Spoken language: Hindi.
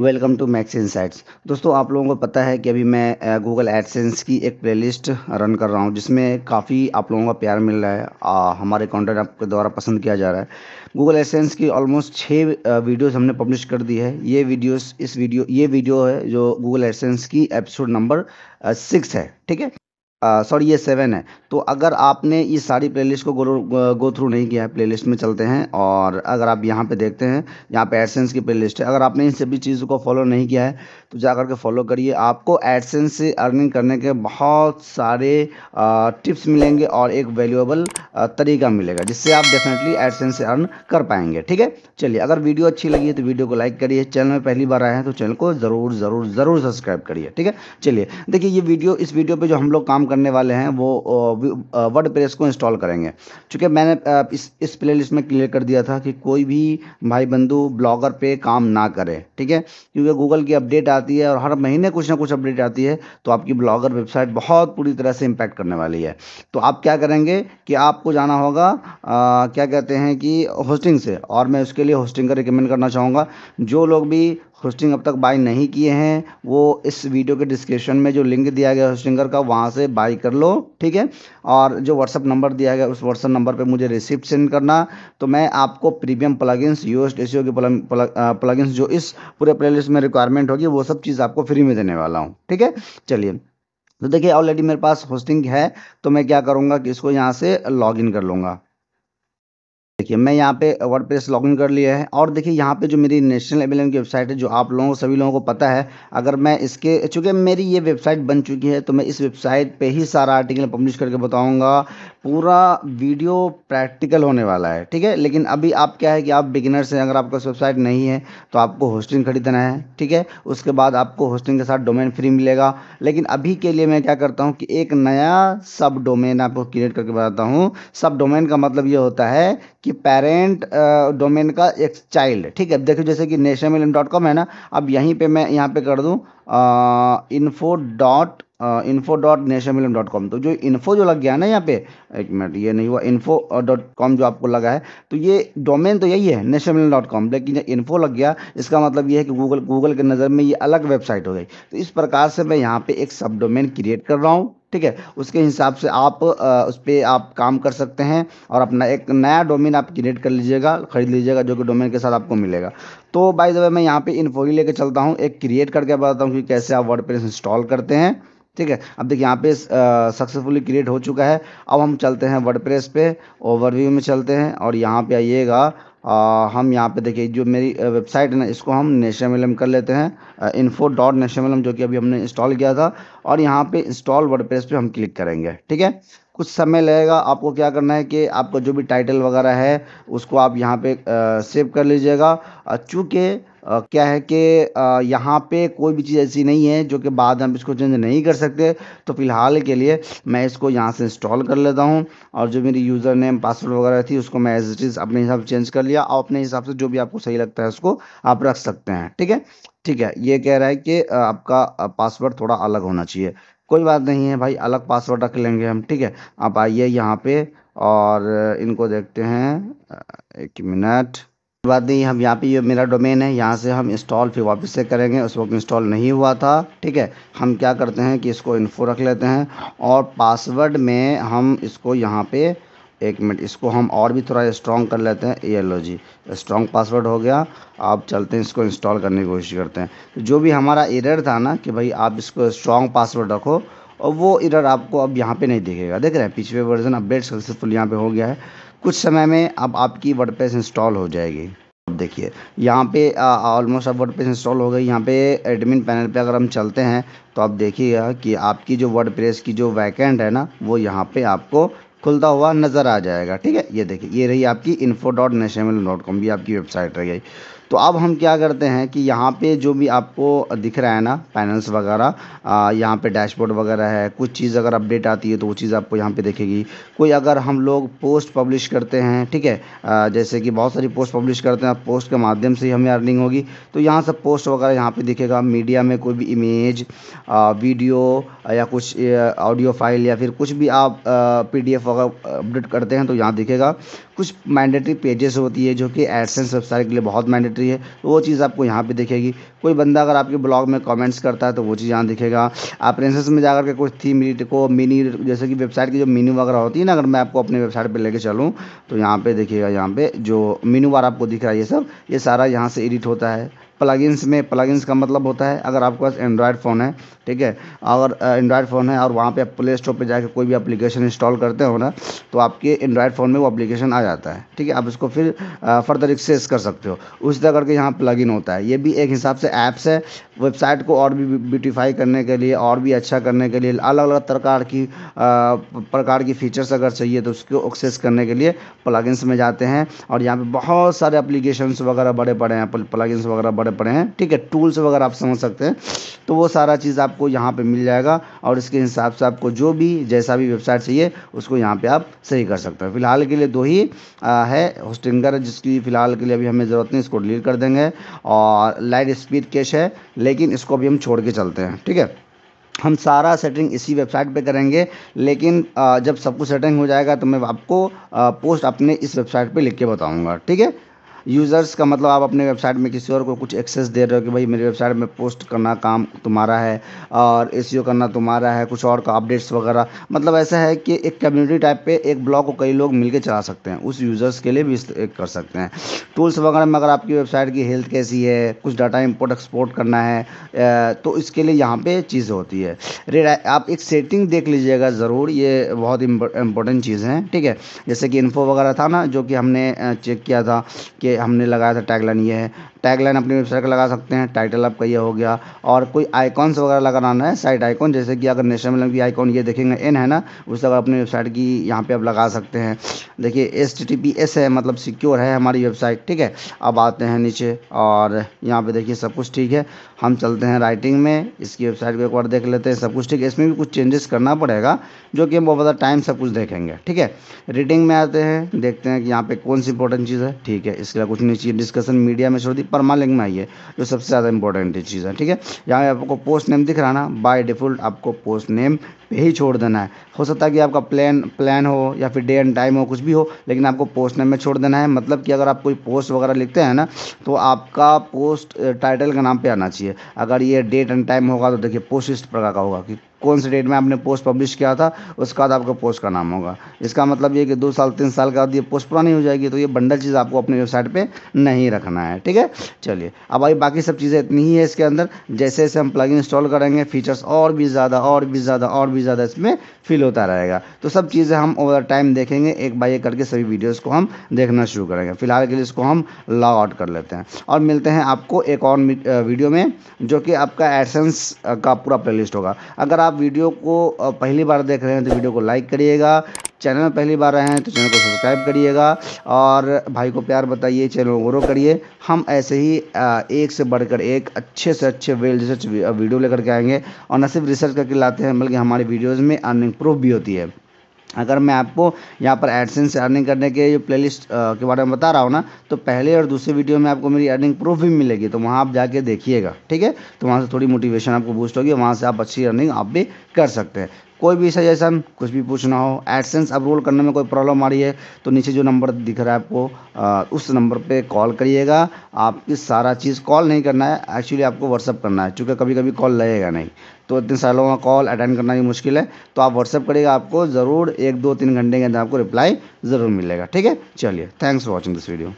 वेलकम टू मैक्स इनसाइट्स दोस्तों आप लोगों को पता है कि अभी मैं गूगल एडसेंस की एक प्लेलिस्ट रन कर रहा हूँ जिसमें काफ़ी आप लोगों का प्यार मिल रहा है आ, हमारे कंटेंट आपके द्वारा पसंद किया जा रहा है गूगल एडसेंस की ऑलमोस्ट छः वीडियोस हमने पब्लिश कर दी है ये वीडियोस इस वीडियो ये वीडियो है जो गूगल एडसेंस की एपिसोड नंबर सिक्स है ठीक है सॉरी ये सेवन है तो अगर आपने इस सारी प्लेलिस्ट को गो, गो थ्रू नहीं किया है प्लेलिस्ट में चलते हैं और अगर आप यहाँ पे देखते हैं यहाँ पे एडसेंस की प्लेलिस्ट है अगर आपने इन सभी चीज़ों को फॉलो नहीं किया है तो जा करके फॉलो करिए आपको एडसेंस से अर्निंग करने के बहुत सारे टिप्स मिलेंगे और एक वैल्यूएबल तरीका मिलेगा जिससे आप डेफिनेटली एडसेंस से अर्न कर पाएंगे ठीक है चलिए अगर वीडियो अच्छी लगी है तो वीडियो को लाइक करिए चैनल में पहली बार आए हैं तो चैनल को ज़रूर ज़रूर ज़रूर सब्सक्राइब करिए ठीक है चलिए देखिए ये वीडियो इस वीडियो पर जो हम लोग काम करने वाले हैं वो वर्ड प्रेस को इंस्टॉल करेंगे चूँकि मैंने इस इस प्ले लिस्ट में क्लियर कर दिया था कि कोई भी भाई बंधु ब्लॉगर पे काम ना करे ठीक है क्योंकि गूगल की अपडेट आती है और हर महीने कुछ ना कुछ अपडेट आती है तो आपकी ब्लॉगर वेबसाइट बहुत पूरी तरह से इम्पैक्ट करने वाली है तो आप क्या करेंगे कि आपको जाना होगा आ, क्या कहते हैं कि होस्टिंग से और मैं उसके लिए होस्टिंग का रिकमेंड करना चाहूँगा जो लोग भी होस्टिंग अब तक बाई नहीं किए हैं वो इस वीडियो के डिस्क्रिप्शन में जो लिंक दिया गया होस्टिंगर का वहाँ से बाई कर लो ठीक है और जो व्हाट्सअप नंबर दिया गया उस व्हाट्सअप नंबर पर मुझे रिसिप्ट सेंड करना तो मैं आपको प्रीमियम प्लगइन्स यू एस के प्लगइन्स जो इस पूरे प्ले में रिक्वायरमेंट होगी वो सब चीज़ आपको फ्री में देने वाला हूँ ठीक है चलिए तो देखिए ऑलरेडी मेरे पास होस्टिंग है तो मैं क्या करूँगा कि इसको यहाँ से लॉग इन कर लूँगा देखिए मैं यहाँ पे वर्ड प्रेस लॉगिन कर लिया है और देखिए यहाँ पे जो मेरी नेशनल लेवल की वेबसाइट है जो आप लोगों सभी लोगों को पता है अगर मैं इसके चूँकि मेरी ये वेबसाइट बन चुकी है तो मैं इस वेबसाइट पे ही सारा आर्टिकल पब्लिश करके बताऊंगा पूरा वीडियो प्रैक्टिकल होने वाला है ठीक है लेकिन अभी आप क्या है कि आप बिगिनर्स हैं अगर आपका वेबसाइट नहीं है तो आपको होस्टिंग खरीदना है ठीक है उसके बाद आपको होस्टिंग के साथ डोमेन फ्री मिलेगा लेकिन अभी के लिए मैं क्या करता हूँ कि एक नया सब डोमेन आपको क्रिएट करके बताता हूँ सब डोमेन का मतलब ये होता है कि कि पेरेंट डोमेन का एक चाइल्ड ठीक है अब देखो जैसे कि नेशनल डॉट कॉम है ना अब यहीं पे मैं यहाँ पे कर दूँ info dot info dot national Milan dot com तो जो इन्फो जो लग गया ना यहाँ पे एक मिनट ये नहीं हुआ इन्फो डॉट कॉम जो आपको लगा है तो ये डोमेन तो यही है नेशनल मिलन डॉट कॉम लेकिन जब इन्फो लग गया इसका मतलब ये है कि गूगल गूगल के नज़र में ये अलग वेबसाइट हो गई तो इस प्रकार से मैं यहाँ पे एक सब डोमेन क्रिएट कर रहा हूँ ठीक है उसके हिसाब से आप आ, उस पर आप काम कर सकते हैं और अपना एक नया डोमेन आप क्रिएट कर लीजिएगा ख़रीद लीजिएगा जो कि डोमेन के साथ आपको मिलेगा तो बाय द वे मैं यहाँ पे ही लेकर चलता हूँ एक क्रिएट करके बताता हूँ कि कैसे आप वर्ड इंस्टॉल करते हैं ठीक है अब देखिए यहाँ पे सक्सेसफुली क्रिएट हो चुका है अब हम चलते हैं वर्डप्रेस पे ओवरव्यू में चलते हैं और यहाँ पे आइएगा हम यहाँ पे देखिए जो मेरी वेबसाइट है ना इसको हम नेशनल कर लेते हैं इन्फो डॉट नेशनल जो कि अभी हमने इंस्टॉल किया था और यहाँ पे इंस्टॉल वर्डप्रेस पे हम क्लिक करेंगे ठीक है कुछ समय लगेगा आपको क्या करना है कि आपका जो भी टाइटल वगैरह है उसको आप यहाँ पे सेव कर लीजिएगा चूँकि क्या है कि यहाँ पे कोई भी चीज़ ऐसी नहीं है जो कि बाद हम इसको चेंज नहीं कर सकते तो फ़िलहाल के लिए मैं इसको यहाँ से इंस्टॉल कर लेता हूँ और जो मेरी यूज़र नेम पासवर्ड वगैरह थी उसको मैं एज इट इज़ अपने हिसाब से चेंज कर लिया और अपने हिसाब से जो भी आपको सही लगता है उसको आप रख सकते हैं ठीक है ठीक है ये कह रहा है कि आपका पासवर्ड थोड़ा अलग होना चाहिए कोई बात नहीं है भाई अलग पासवर्ड रख लेंगे हम ठीक है आप आइए यहाँ पे और इनको देखते हैं एक मिनट बात नहीं हम यहाँ पे ये मेरा डोमेन है यहाँ से हम इंस्टॉल फिर वापस से करेंगे उस वक्त इंस्टॉल नहीं हुआ था ठीक है हम क्या करते हैं कि इसको इन्फो रख लेते हैं और पासवर्ड में हम इसको यहाँ पे एक मिनट इसको हम और भी थोड़ा स्ट्रॉन्ग कर लेते हैं ये लो जी स्ट्रॉन्ग पासवर्ड हो गया आप चलते हैं इसको इंस्टॉल करने की कोशिश करते हैं तो जो भी हमारा एरर था ना कि भाई आप इसको स्ट्रॉन्ग पासवर्ड रखो और वो एरर आपको अब यहाँ पे नहीं दिखेगा देख रहे हैं पिछले वर्जन अपडेट सक्सेसफुल यहाँ पे हो गया है कुछ समय में अब आपकी वर्डप्रेस इंस्टॉल हो जाएगी अब देखिए यहाँ पे ऑलमोस्ट अब वर्डप्रेस इंस्टॉल हो गई यहाँ पे एडमिन पैनल पे अगर हम चलते हैं तो आप देखिएगा कि आपकी जो वर्डप्रेस की जो वैकेंट है ना वो यहाँ पे आपको खुलता हुआ नज़र आ जाएगा ठीक है ये देखिए ये रही आपकी info dot national dot com भी आपकी वेबसाइट रह गई तो अब हम क्या करते हैं कि यहाँ पे जो भी आपको दिख रहा है ना पैनल्स वगैरह यहाँ पे डैशबोर्ड वगैरह है कुछ चीज़ अगर अपडेट आती है तो वो चीज़ आपको यहाँ पे दिखेगी कोई अगर हम लोग पोस्ट पब्लिश करते हैं ठीक है जैसे कि बहुत सारी पोस्ट पब्लिश करते हैं पोस्ट के माध्यम से ही हमें अर्निंग होगी तो यहाँ सब पोस्ट वगैरह यहाँ पर दिखेगा मीडिया में कोई भी इमेज वीडियो या कुछ ऑडियो फाइल या फिर कुछ भी आप पी वगैरह अपडेट करते हैं तो यहाँ दिखेगा कुछ मैंडेटरी पेजेस होती है जो कि एडसेंस वेबसाइट के लिए बहुत मैंडेटरी है तो वो चीज़ आपको यहाँ पे दिखेगी कोई बंदा अगर आपके ब्लॉग में कमेंट्स करता है तो वो चीज़ यहाँ दिखेगा आप रेंसेस में जाकर के कुछ थीम को मिनी जैसे कि वेबसाइट की जो मीनू वगैरह होती है ना अगर मैं आपको अपने वेबसाइट पर लेकर चलूँ तो यहाँ पर देखिएगा यहाँ पर जो मीनू बार आपको दिख रहा है ये सब ये सारा यहाँ से एडिट होता है प्लगइन्स में प्लगइन्स का मतलब होता है अगर आपके पास एंड्रॉयड फ़ोन है ठीक है और एंड्रॉयड फ़ोन है और वहाँ पे आप प्ले स्टोर पर जाकर कोई भी एप्लीकेशन इंस्टॉल करते हो ना तो आपके एंड्रॉयड फ़ोन में वो एप्लीकेशन आ जाता है ठीक है आप उसको फिर फर्दर एक्सेस कर सकते हो उसी तरह करके यहाँ इन होता है ये भी एक हिसाब से ऐप्स है वेबसाइट को और भी ब्यूटीफाई करने के लिए और भी अच्छा करने के लिए अलग अलग प्रकार की प्रकार की फ़ीचर्स अगर चाहिए तो उसको एक्सेस करने के लिए प्लगइन्स में जाते हैं और यहाँ पर बहुत सारे एप्लीकेशंस वगैरह बड़े बड़े हैं प्लगइन्स वगैरह बड़े करने पड़े हैं ठीक है टूल्स वगैरह आप समझ सकते हैं तो वो सारा चीज़ आपको यहाँ पे मिल जाएगा और इसके हिसाब से आपको जो भी जैसा भी वेबसाइट चाहिए उसको यहाँ पे आप सही कर सकते हैं फिलहाल के लिए दो ही आ, है होस्टिंगर जिसकी फ़िलहाल के लिए अभी हमें ज़रूरत नहीं इसको डिलीट कर देंगे और लाइट स्पीड कैश है लेकिन इसको अभी हम छोड़ के चलते हैं ठीक है हम सारा सेटिंग इसी वेबसाइट पे करेंगे लेकिन जब सब कुछ सेटिंग हो जाएगा तो मैं आपको पोस्ट अपने इस वेबसाइट पे लिख के बताऊंगा ठीक है यूज़र्स का मतलब आप अपने वेबसाइट में किसी और को कुछ एक्सेस दे रहे हो कि भाई मेरी वेबसाइट में पोस्ट करना काम तुम्हारा है और ए करना तुम्हारा है कुछ और का अपडेट्स वगैरह मतलब ऐसा है कि एक कम्युनिटी टाइप पे एक ब्लॉग को कई लोग मिलकर चला सकते हैं उस यूज़र्स के लिए भी कर सकते हैं टूल्स वगैरह में अगर आपकी वेबसाइट की हेल्थ कैसी है कुछ डाटा इम्पोर्ट एक्सपोर्ट करना है तो इसके लिए यहाँ पर चीज़ होती है रेड आप एक सेटिंग देख लीजिएगा ज़रूर ये बहुत इम्पोर्टेंट चीज़ है ठीक है जैसे कि इन्फो वगैरह था ना जो कि हमने चेक किया था कि हमने लगाया था टैगलाइन ये है टैगलाइन अपनी वेबसाइट का लगा सकते हैं टाइटल आपका ये हो गया और कोई आइकॉन्स वगैरह लगाना है साइट आइकॉन जैसे कि अगर नेशनल मिलन की आइकॉन ये देखेंगे एन है ना उस जगह अपनी वेबसाइट की यहाँ पर आप लगा सकते हैं देखिए S T T P S है मतलब सिक्योर है हमारी वेबसाइट ठीक है अब आते हैं नीचे और यहाँ पर देखिए सब कुछ ठीक है हम चलते हैं राइटिंग में इसकी वेबसाइट को एक बार देख लेते हैं सब कुछ ठीक है इसमें भी कुछ चेंजेस करना पड़ेगा जो कि हम बहुत ज़्यादा टाइम सब कुछ देखेंगे ठीक है रीडिंग में आते हैं देखते हैं कि यहाँ पे कौन सी इंपॉर्टेंट चीज़ है ठीक है इसके अलावा कुछ नहीं चाहिए डिस्कशन मीडिया में छोड़ दी परमालिंग में आइए है जो सबसे ज़्यादा इंपॉर्टेंट चीज़ है ठीक है यहाँ आपको पोस्ट नेम दिख रहा ना बाय डिफ़ॉल्ट आपको पोस्ट नेम पे ही छोड़ देना है हो सकता है कि आपका प्लान प्लान हो या फिर डे एंड टाइम हो कुछ भी हो लेकिन आपको पोस्ट नेम में छोड़ देना है मतलब कि अगर आप कोई पोस्ट वगैरह लिखते हैं ना तो आपका पोस्ट टाइटल के नाम पर आना चाहिए अगर ये डेट एंड टाइम होगा तो देखिए पोस्ट इस प्रकार का होगा कि कौन से डेट में आपने पोस्ट पब्लिश किया था उसके बाद आपका पोस्ट का नाम होगा इसका मतलब ये कि दो साल तीन साल के बाद ये पोस्ट पुरानी हो जाएगी तो ये बंडल चीज़ आपको अपनी वेबसाइट पे नहीं रखना है ठीक है चलिए अब भाई बाकी सब चीज़ें इतनी ही है इसके अंदर जैसे जैसे हम प्लग इंस्टॉल करेंगे फीचर्स और भी ज़्यादा और भी ज़्यादा और भी भी ज़्यादा इसमें फील होता रहेगा तो सब चीज़ें हम ओवर टाइम देखेंगे एक बाई एक करके सभी वीडियोज़ को हम देखना शुरू करेंगे फिलहाल के लिए इसको हम लॉग आउट कर लेते हैं और मिलते हैं आपको एक और वीडियो में जो कि आपका एडसेंस का पूरा प्ले होगा अगर आप वीडियो को पहली बार देख रहे हैं तो वीडियो को लाइक करिएगा चैनल में पहली बार आए हैं तो चैनल को सब्सक्राइब करिएगा और भाई को प्यार बताइए चैनल को ग्रो करिए हम ऐसे ही एक से बढ़कर एक अच्छे से अच्छे वेल रिसर्च वीडियो लेकर के आएंगे और न सिर्फ रिसर्च करके लाते हैं बल्कि हमारी वीडियोज़ में अर्निंग प्रूफ भी होती है अगर मैं आपको यहाँ पर एडसेंस अर्निंग करने के जो प्ले के बारे में बता रहा हूँ ना तो पहले और दूसरे वीडियो में आपको मेरी अर्निंग प्रूफ भी मिलेगी तो वहाँ आप जाके देखिएगा ठीक है तो वहाँ से थोड़ी मोटिवेशन आपको बूस्ट होगी वहाँ से आप अच्छी अर्निंग आप भी कर सकते हैं कोई भी सजेशन कुछ भी पूछना हो एडसेंस अब रोल करने में कोई प्रॉब्लम आ रही है तो नीचे जो नंबर दिख रहा है आपको आ, उस नंबर पे कॉल करिएगा आपकी सारा चीज़ कॉल नहीं करना है एक्चुअली आपको व्हाट्सअप करना है चूँकि कभी कभी कॉल लगेगा नहीं तो इतने सालों का कॉल अटेंड करना भी मुश्किल है तो आप व्हाट्सअप करिएगा आपको ज़रूर एक दो तीन घंटे के अंदर आपको रिप्लाई ज़रूर मिलेगा ठीक है चलिए thanks for watching this video